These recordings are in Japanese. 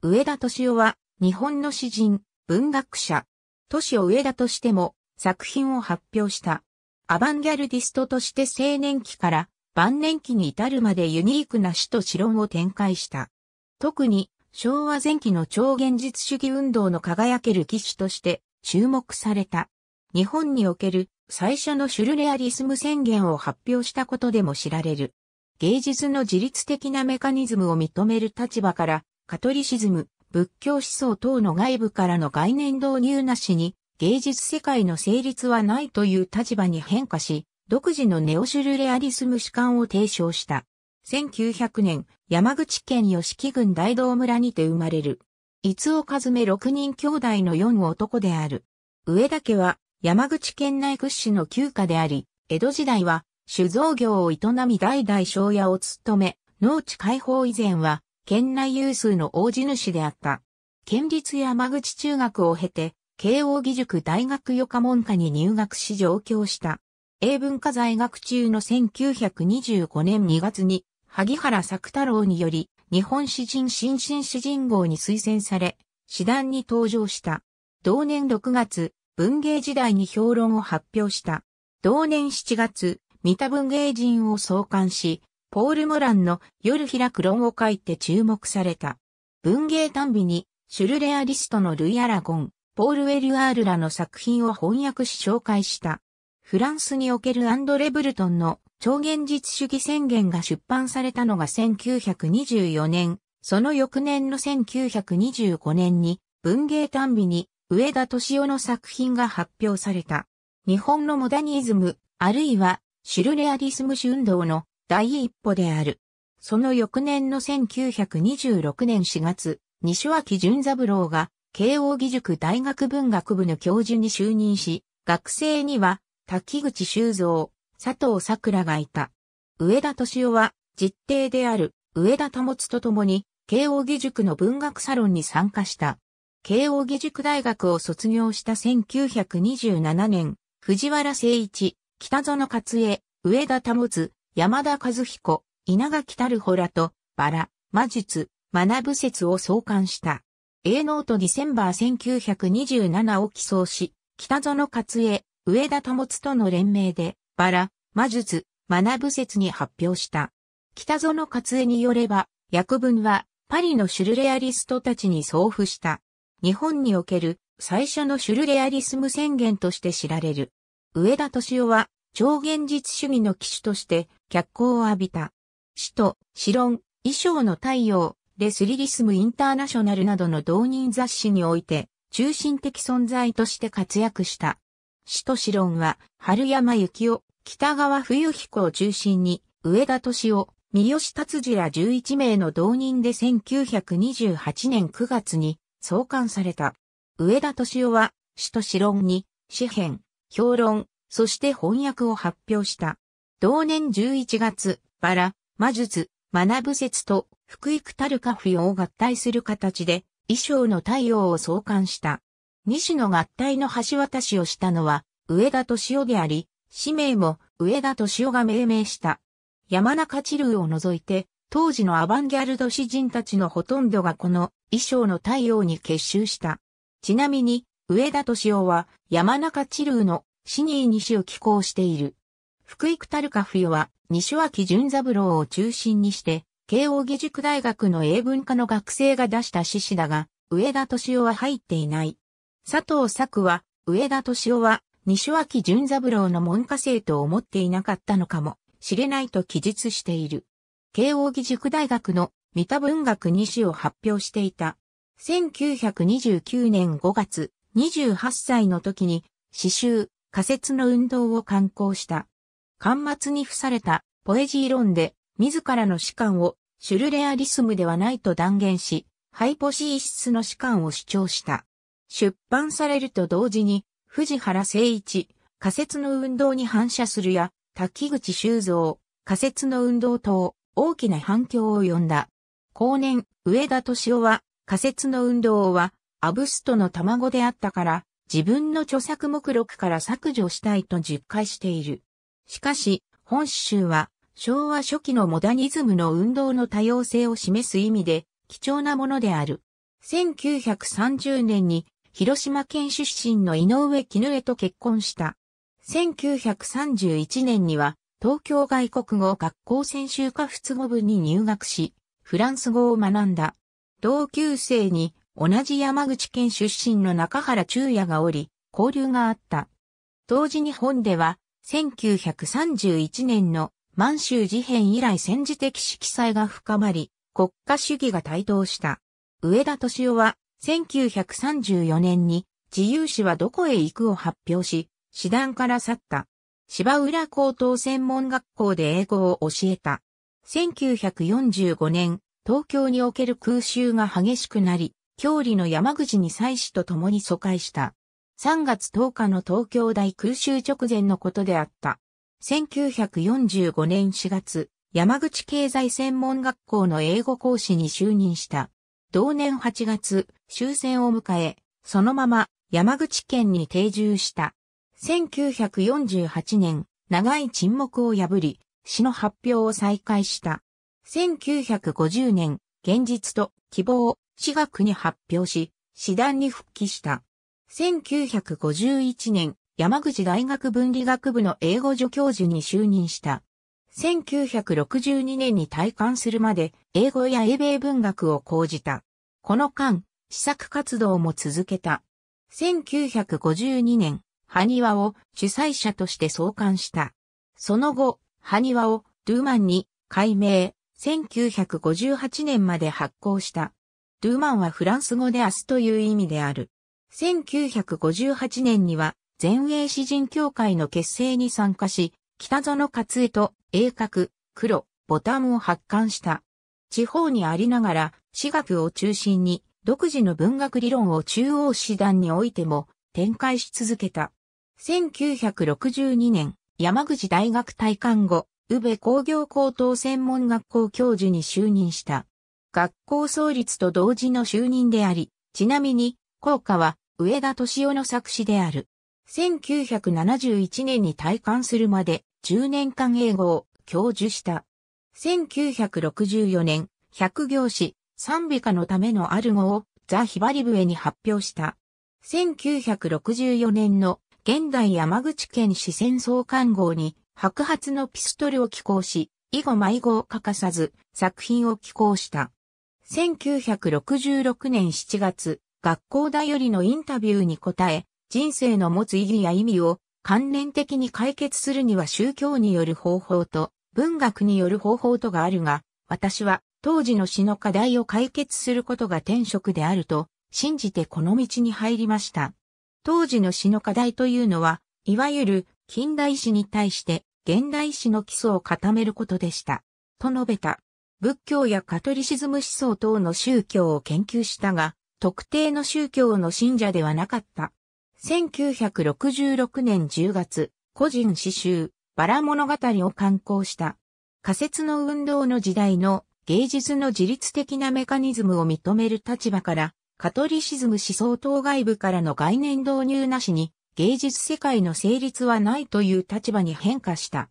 上田敏夫は、日本の詩人、文学者、都市を上田としても作品を発表した。アバンギャルディストとして青年期から晩年期に至るまでユニークな詩と詩論を展開した。特に昭和前期の超現実主義運動の輝ける騎士として注目された。日本における最初のシュルレアリスム宣言を発表したことでも知られる。芸術の自律的なメカニズムを認める立場からカトリシズム、仏教思想等の外部からの概念導入なしに、芸術世界の成立はないという立場に変化し、独自のネオシュルレアリスム主観を提唱した。1900年、山口県吉木郡大道村にて生まれる。伊津尾和め6人兄弟の4男である。上田家は山口県内屈指の旧家であり、江戸時代は酒造業を営み代々商屋を務め、農地解放以前は県内有数の大地主であった。県立山口中学を経て、慶応義塾大学予科門下に入学し上京した。英文化在学中の1925年2月に、萩原作太郎により、日本詩人新進詩人号に推薦され、詩壇に登場した。同年6月、文芸時代に評論を発表した。同年7月、三田文芸人を創刊し、ポール・モランの夜開く論を書いて注目された。文芸単美に、シュルレアリストのルイ・アラゴン、ポール・ウェル・アールらの作品を翻訳し紹介した。フランスにおけるアンドレ・ブルトンの超現実主義宣言が出版されたのが1924年、その翌年の1925年に文芸単美に上田敏夫の作品が発表された。日本のモダニズム、あるいはシュルレアリスム主運動の第一歩である。その翌年の1926年4月、西脇淳三郎が、慶応義塾大学文学部の教授に就任し、学生には、滝口修造、佐藤桜がいた。上田敏夫は、実弟である、上田保と共に、慶応義塾の文学サロンに参加した。慶応義塾大学を卒業した1927年、藤原誠一、北園勝恵、上田保、山田和彦、稲垣たるほらと、バラ、魔術、学ぶ説を創刊した。A ノートディセンバー1927を起草し、北園勝恵、上田保との連名で、バラ、魔術、学ぶ説に発表した。北園勝恵によれば、訳文は、パリのシュルレアリストたちに送付した。日本における最初のシュルレアリスム宣言として知られる。上田敏夫は超現実主義の騎手として脚光を浴びた。死と、死論、衣装の太陽、レスリリスムインターナショナルなどの同人雑誌において中心的存在として活躍した。死と死論は春山幸夫、北川冬彦を中心に上田敏夫、三好達次ら11名の同人で1928年9月に創刊された。上田敏夫は、死と死論に、詩編、評論、そして翻訳を発表した。同年11月、バラ、魔術、学ぶ説と福育たるカフィを合体する形で、衣装の太陽を創刊した。西野合体の橋渡しをしたのは、上田敏夫であり、氏名も上田敏夫が命名した。山中知流を除いて、当時のアバンギャルド詩人たちのほとんどがこの衣装の太陽に結集した。ちなみに、上田敏夫は山中知流のシニー西を寄港している。福井たるか冬は、西脇淳三郎を中心にして、慶応義塾大学の英文科の学生が出した詩詞だが、上田敏夫は入っていない。佐藤作は、上田敏夫は、西脇淳三郎の門下生と思っていなかったのかもしれないと記述している。慶応義塾大学の三田文学2詩を発表していた。1929年5月、28歳の時に、詩集、仮説の運動を刊行した。巻末に付されたポエジー論で自らの士官をシュルレアリスムではないと断言し、ハイポシー質の士官を主張した。出版されると同時に、藤原誠一、仮説の運動に反射するや、滝口修造、仮説の運動等、大きな反響を呼んだ。後年、上田敏夫は、仮説の運動は、アブストの卵であったから、自分の著作目録から削除したいと実戒している。しかし、本州は昭和初期のモダニズムの運動の多様性を示す意味で貴重なものである。1930年に広島県出身の井上絹江と結婚した。1931年には東京外国語学校専修科仏語部に入学し、フランス語を学んだ。同級生に同じ山口県出身の中原中也がおり、交流があった。当時日本では、1931年の満州事変以来戦時的色彩が深まり、国家主義が台頭した。上田敏夫は、1934年に、自由史はどこへ行くを発表し、師団から去った。芝浦高等専門学校で英語を教えた。1945年、東京における空襲が激しくなり、郷里の山口に妻子と共に疎開した。3月10日の東京大空襲直前のことであった。1945年4月、山口経済専門学校の英語講師に就任した。同年8月、終戦を迎え、そのまま山口県に定住した。1948年、長い沈黙を破り、死の発表を再開した。1950年、現実と希望、私学に発表し、師団に復帰した。1951年、山口大学文理学部の英語助教授に就任した。1962年に退官するまで、英語や英米文学を講じた。この間、試作活動も続けた。1952年、ハニワを主催者として創刊した。その後、ハニワをドゥーマンに改名、1958年まで発行した。ドゥーマンはフランス語で明日という意味である。1958年には、前衛詩人協会の結成に参加し、北園勝江と鋭角、黒、ボタンを発刊した。地方にありながら、私学を中心に、独自の文学理論を中央詩団においても展開し続けた。1962年、山口大学退官後、宇部工業高等専門学校教授に就任した。学校創立と同時の就任であり、ちなみに、校歌は上田敏夫の作詞である。1971年に退官するまで10年間英語を教授した。1964年、百行詩、賛美歌のためのアルゴをザ・ヒバリブエに発表した。1964年の現代山口県四川総監号に白髪のピストルを寄稿し、以後迷子を欠かさず作品を寄稿した。1966年7月、学校だよりのインタビューに答え、人生の持つ意義や意味を関連的に解決するには宗教による方法と文学による方法とがあるが、私は当時の詩の課題を解決することが天職であると信じてこの道に入りました。当時の詩の課題というのは、いわゆる近代史に対して現代史の基礎を固めることでした。と述べた。仏教やカトリシズム思想等の宗教を研究したが、特定の宗教の信者ではなかった。1966年10月、個人詩集、バラ物語を刊行した。仮説の運動の時代の芸術の自律的なメカニズムを認める立場から、カトリシズム思想等外部からの概念導入なしに、芸術世界の成立はないという立場に変化した。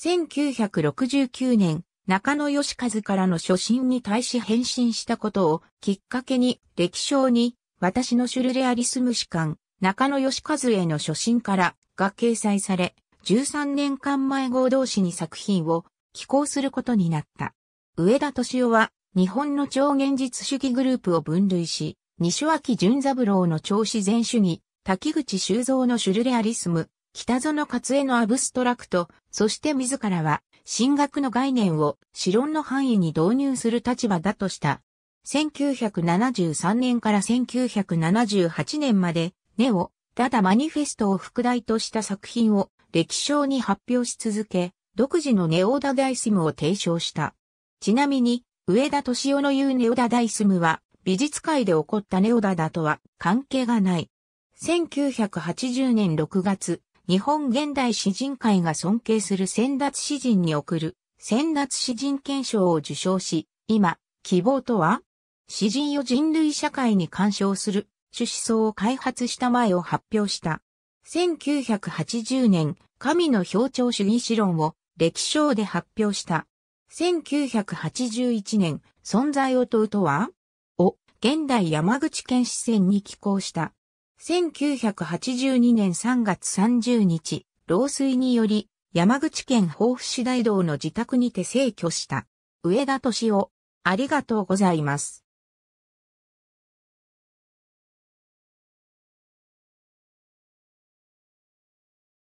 1969年、中野義和からの初心に対し返信したことをきっかけに、歴史に、私のシュルレアリスム史観、中野義和への初心からが掲載され、13年間前合同誌に作品を寄稿することになった。上田敏夫は、日本の超現実主義グループを分類し、西脇淳三郎の超自然主義、滝口修造のシュルレアリスム、北園勝恵のアブストラクト、そして自らは進学の概念を私論の範囲に導入する立場だとした。1973年から1978年まで、ネオ、ダダマニフェストを副題とした作品を歴史に発表し続け、独自のネオダダイスムを提唱した。ちなみに、上田敏夫の言うネオダダイスムは、美術界で起こったネオダダとは関係がない。1980年6月、日本現代詩人会が尊敬する先達詩人に贈る、先達詩人憲章を受賞し、今、希望とは詩人を人類社会に干渉する、趣思想を開発した前を発表した。1980年、神の表徴主義史論を歴史賞で発表した。1981年、存在を問うとはを、現代山口県史線に寄稿した。1982年3月30日、老衰により、山口県防府市大道の自宅にて逝去した。上田敏夫、ありがとうございます。